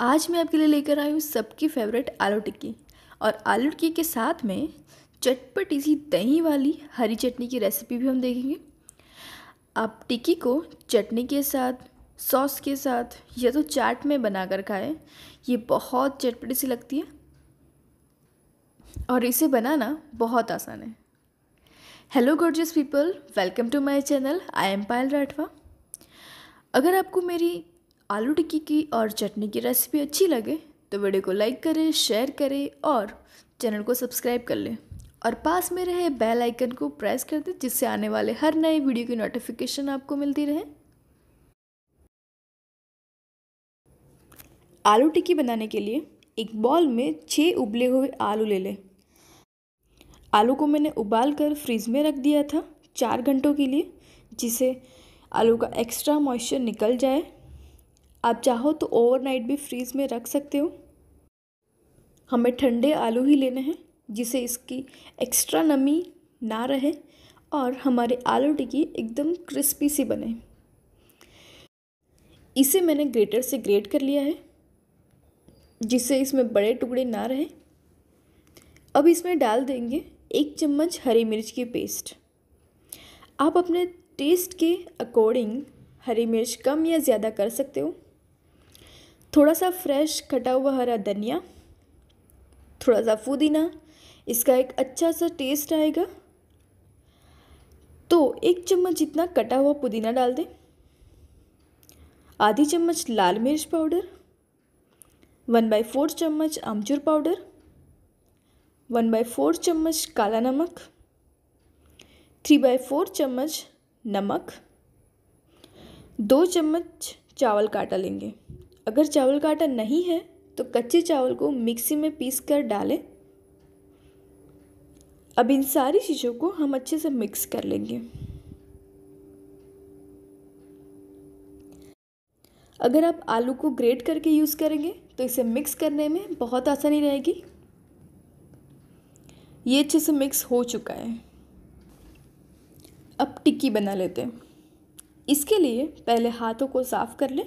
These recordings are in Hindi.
आज मैं आपके लिए लेकर आई हूँ सबकी फेवरेट आलू टिक्की और आलू टिक्की के साथ में चटपटी सी दही वाली हरी चटनी की रेसिपी भी हम देखेंगे आप टिक्की को चटनी के साथ सॉस के साथ या तो चाट में बनाकर खाएं ये बहुत चटपटी सी लगती है और इसे बनाना बहुत आसान है hello gorgeous people welcome to my channel I am Payal Rathwa अगर आपको मेरी आलू टिक्की की और चटनी की रेसिपी अच्छी लगे तो वीडियो को लाइक करें शेयर करें और चैनल को सब्सक्राइब कर लें और पास में रहे बेल आइकन को प्रेस कर दें जिससे आने वाले हर नए वीडियो की नोटिफिकेशन आपको मिलती रहे आलू टिक्की बनाने के लिए एक बॉल में छः उबले हुए आलू ले लें आलू को मैंने उबाल कर फ्रिज में रख दिया था चार घंटों के लिए जिसे आलू का एक्स्ट्रा मॉइस्चर निकल जाए आप चाहो तो ओवरनाइट भी फ्रीज़ में रख सकते हो हमें ठंडे आलू ही लेने हैं जिसे इसकी एक्स्ट्रा नमी ना रहे और हमारे आलू टिक्की एकदम क्रिस्पी सी बने इसे मैंने ग्रेटर से ग्रेट कर लिया है जिससे इसमें बड़े टुकड़े ना रहे अब इसमें डाल देंगे एक चम्मच हरी मिर्च की पेस्ट आप अपने टेस्ट के अकॉर्डिंग हरी मिर्च कम या ज़्यादा कर सकते हो थोड़ा सा फ्रेश कटा हुआ हरा धनिया थोड़ा सा फुदीना इसका एक अच्छा सा टेस्ट आएगा तो एक चम्मच जितना कटा हुआ पुदीना डाल दें आधी चम्मच लाल मिर्च पाउडर वन बाई फोर चम्मच आमचूर पाउडर वन बाई फोर चम्मच काला नमक थ्री बाई फोर चम्मच नमक दो चम्मच चावल काटा लेंगे अगर चावल का आटा नहीं है तो कच्चे चावल को मिक्सी में पीस कर डालें अब इन सारी चीज़ों को हम अच्छे से मिक्स कर लेंगे अगर आप आलू को ग्रेट करके यूज़ करेंगे तो इसे मिक्स करने में बहुत आसानी रहेगी ये अच्छे से मिक्स हो चुका है अब टिक्की बना लेते हैं इसके लिए पहले हाथों को साफ़ कर लें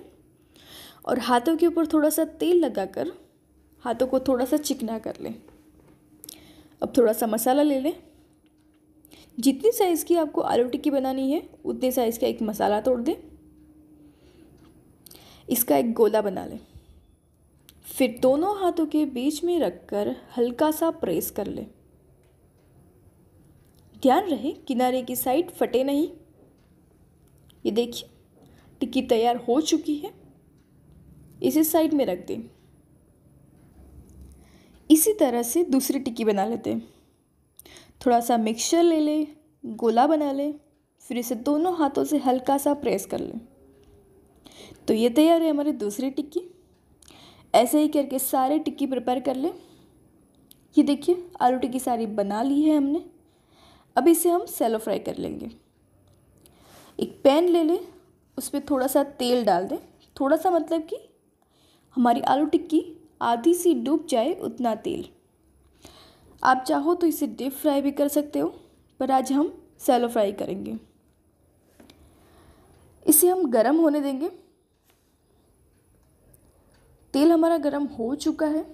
और हाथों के ऊपर थोड़ा सा तेल लगाकर हाथों को थोड़ा सा चिकना कर लें अब थोड़ा सा मसाला ले लें जितनी साइज़ की आपको आलू टिक्की बनानी है उतने साइज़ का एक मसाला तोड़ दें इसका एक गोला बना लें फिर दोनों हाथों के बीच में रखकर हल्का सा प्रेस कर लें ध्यान रहे किनारे की साइड फटे नहीं ये देखिए टिक्की तैयार हो चुकी है इसे साइड में रख दें इसी तरह से दूसरी टिक्की बना लेते हैं थोड़ा सा मिक्सचर ले लें गोला बना लें फिर इसे दोनों हाथों से हल्का सा प्रेस कर लें तो ये तैयार है हमारी दूसरी टिक्की ऐसे ही करके सारे टिक्की प्रिपेयर कर लें ये देखिए आलू टिक्की सारी बना ली है हमने अब इसे हम सेलो फ्राई कर लेंगे एक पैन ले लें उस पर थोड़ा सा तेल डाल दें थोड़ा सा मतलब कि हमारी आलू टिक्की आधी सी डूब जाए उतना तेल आप चाहो तो इसे डीप फ्राई भी कर सकते हो पर आज हम सैलो फ्राई करेंगे इसे हम गरम होने देंगे तेल हमारा गरम हो चुका है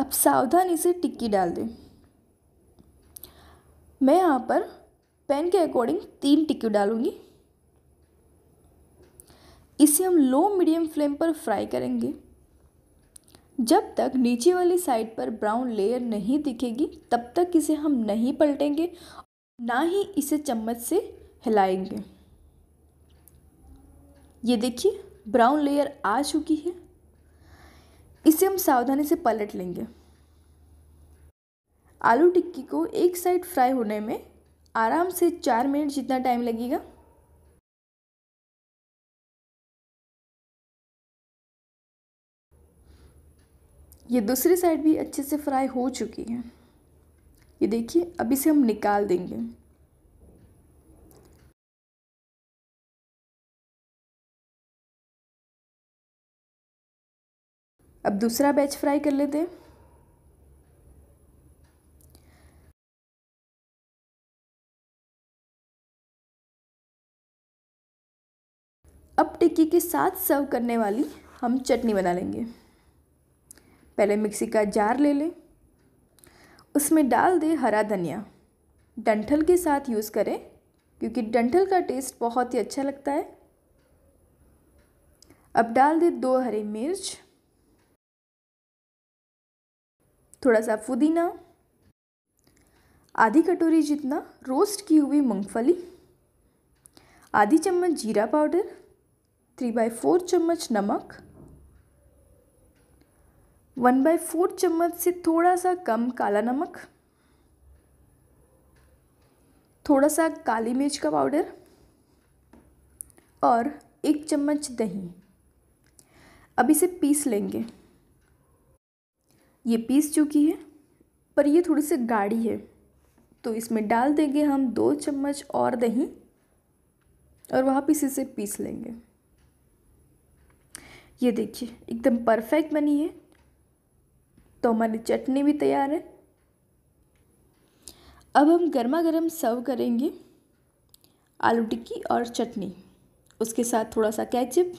अब सावधानी से टिक्की डाल दें मैं यहाँ पर पैन के अकॉर्डिंग तीन टिक्की डालूँगी इसे हम लो मीडियम फ्लेम पर फ्राई करेंगे जब तक नीचे वाली साइड पर ब्राउन लेयर नहीं दिखेगी तब तक इसे हम नहीं पलटेंगे ना ही इसे चम्मच से हिलाएंगे ये देखिए ब्राउन लेयर आ चुकी है इसे हम सावधानी से पलट लेंगे आलू टिक्की को एक साइड फ्राई होने में आराम से चार मिनट जितना टाइम लगेगा ये दूसरी साइड भी अच्छे से फ्राई हो चुकी है ये देखिए अब इसे हम निकाल देंगे अब दूसरा बैच फ्राई कर लेते हैं अब टिक्की के साथ सर्व करने वाली हम चटनी बना लेंगे पहले मिक्सी का जार ले लें उसमें डाल दें हरा धनिया डंठल के साथ यूज़ करें क्योंकि डंठल का टेस्ट बहुत ही अच्छा लगता है अब डाल दें दो हरी मिर्च थोड़ा सा पुदीना आधी कटोरी जितना रोस्ट की हुई मूंगफली आधी चम्मच जीरा पाउडर थ्री बाई फोर चम्मच नमक वन बाई फोर चम्मच से थोड़ा सा कम काला नमक थोड़ा सा काली मिर्च का पाउडर और एक चम्मच दही अब इसे पीस लेंगे ये पीस चुकी है पर ये थोड़ी सी गाढ़ी है तो इसमें डाल देंगे हम दो चम्मच और दही और वहाँ पर इसे पीस लेंगे ये देखिए एकदम परफेक्ट बनी है तो हमारी चटनी भी तैयार है अब हम गर्मा गर्म सर्व करेंगे आलू टिक्की और चटनी उसके साथ थोड़ा सा कैचअप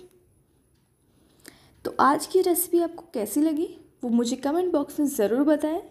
तो आज की रेसिपी आपको कैसी लगी वो मुझे कमेंट बॉक्स में ज़रूर बताएं